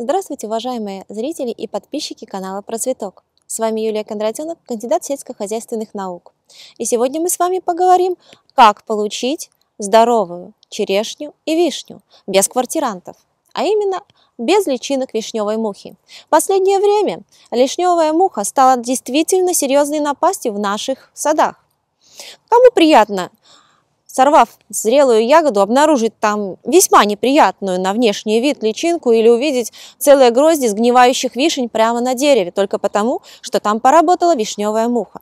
Здравствуйте, уважаемые зрители и подписчики канала Процветок. С вами Юлия Кондратенок, кандидат сельскохозяйственных наук. И сегодня мы с вами поговорим, как получить здоровую черешню и вишню без квартирантов, а именно без личинок вишневой мухи. В последнее время лишневая муха стала действительно серьезной напастью в наших садах. Кому приятно сорвав зрелую ягоду, обнаружить там весьма неприятную на внешний вид личинку или увидеть целые грозди сгнивающих вишень прямо на дереве, только потому, что там поработала вишневая муха.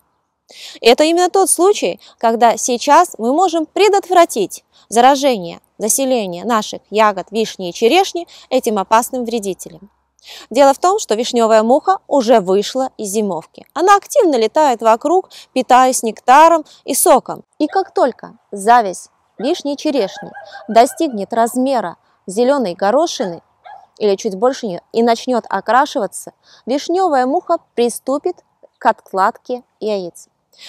Это именно тот случай, когда сейчас мы можем предотвратить заражение, заселение наших ягод, вишни и черешни этим опасным вредителем. Дело в том, что вишневая муха уже вышла из зимовки. Она активно летает вокруг, питаясь нектаром и соком. И как только зависть вишни и черешни достигнет размера зеленой горошины, или чуть больше нее, и начнет окрашиваться, вишневая муха приступит к откладке яиц.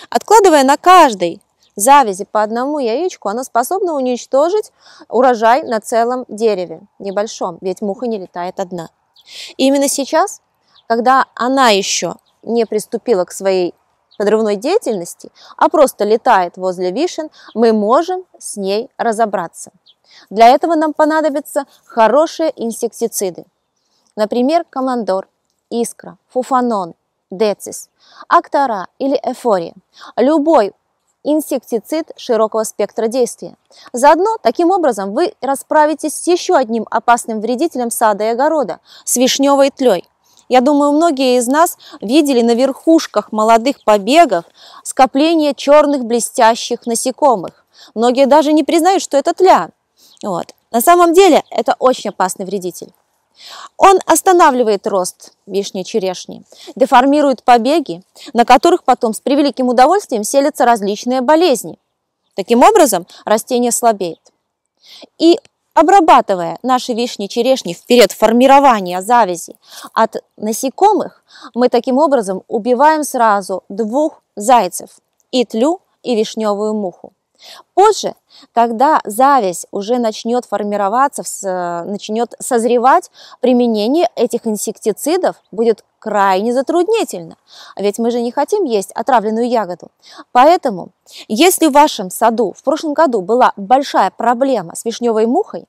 Откладывая на каждой завязи по одному яичку, она способна уничтожить урожай на целом дереве, небольшом, ведь муха не летает одна. И именно сейчас, когда она еще не приступила к своей подрывной деятельности, а просто летает возле вишен, мы можем с ней разобраться. Для этого нам понадобятся хорошие инсектициды. Например, командор, искра, фуфанон, децис, актора или эфория. Любой инсектицид широкого спектра действия. Заодно, таким образом, вы расправитесь с еще одним опасным вредителем сада и огорода – с вишневой тлей. Я думаю, многие из нас видели на верхушках молодых побегов скопление черных блестящих насекомых. Многие даже не признают, что это тля. Вот. На самом деле это очень опасный вредитель. Он останавливает рост вишни-черешни, деформирует побеги, на которых потом с превеликим удовольствием селятся различные болезни. Таким образом, растение слабеет. И обрабатывая наши вишни-черешни в период формирования завязи от насекомых, мы таким образом убиваем сразу двух зайцев – и тлю, и вишневую муху. Позже, когда зависть уже начнет формироваться, э, начнет созревать, применение этих инсектицидов будет крайне затруднительно. А ведь мы же не хотим есть отравленную ягоду. Поэтому, если в вашем саду в прошлом году была большая проблема с вишневой мухой,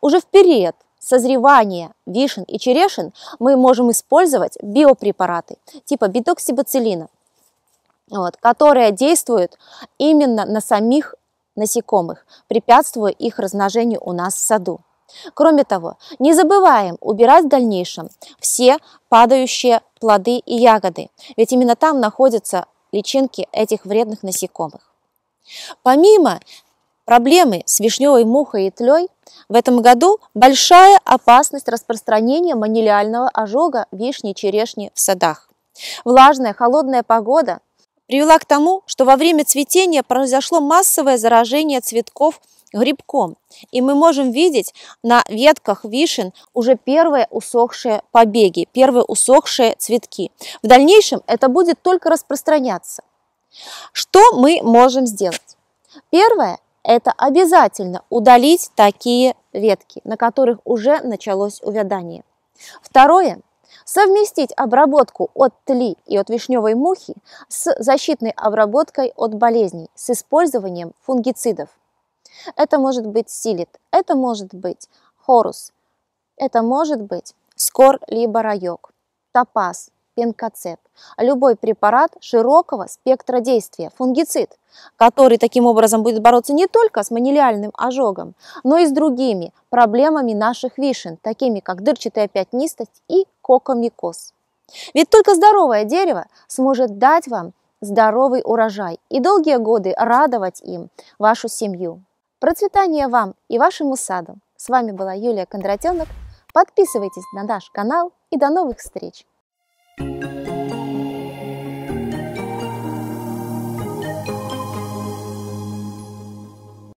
уже вперед созревания вишен и черешин мы можем использовать биопрепараты типа битоксибацилина, вот, которая действует именно на самих насекомых, препятствуя их размножению у нас в саду. Кроме того, не забываем убирать в дальнейшем все падающие плоды и ягоды, ведь именно там находятся личинки этих вредных насекомых. Помимо проблемы с вишневой мухой и тлей, в этом году большая опасность распространения манилиального ожога вишни и черешни в садах. Влажная, холодная погода привела к тому, что во время цветения произошло массовое заражение цветков грибком. И мы можем видеть на ветках вишен уже первые усохшие побеги, первые усохшие цветки. В дальнейшем это будет только распространяться. Что мы можем сделать? Первое – это обязательно удалить такие ветки, на которых уже началось увядание. Второе – совместить обработку от тли и от вишневой мухи с защитной обработкой от болезней с использованием фунгицидов. Это может быть силит, это может быть хорус, это может быть скор либо райок, топаз, пенкоцеп. Любой препарат широкого спектра действия, фунгицид, который таким образом будет бороться не только с манилиальным ожогом, но и с другими проблемами наших вишен, такими как дырчатая пятнистость и кокомикоз. Ведь только здоровое дерево сможет дать вам здоровый урожай и долгие годы радовать им вашу семью. процветание вам и вашему саду! С вами была Юлия Кондратенок. Подписывайтесь на наш канал и до новых встреч! Thank you.